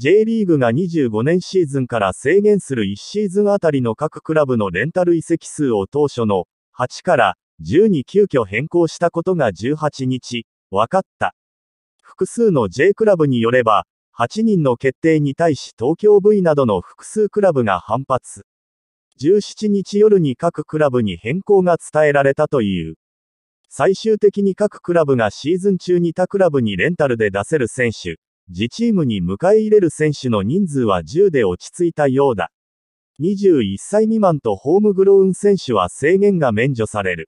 J リーグが25年シーズンから制限する1シーズンあたりの各クラブのレンタル移籍数を当初の8から10に急遽変更したことが18日、分かった。複数の J クラブによれば、8人の決定に対し東京 V などの複数クラブが反発。17日夜に各クラブに変更が伝えられたという。最終的に各クラブがシーズン中に他クラブにレンタルで出せる選手、自チームに迎え入れる選手の人数は10で落ち着いたようだ。21歳未満とホームグロウン選手は制限が免除される。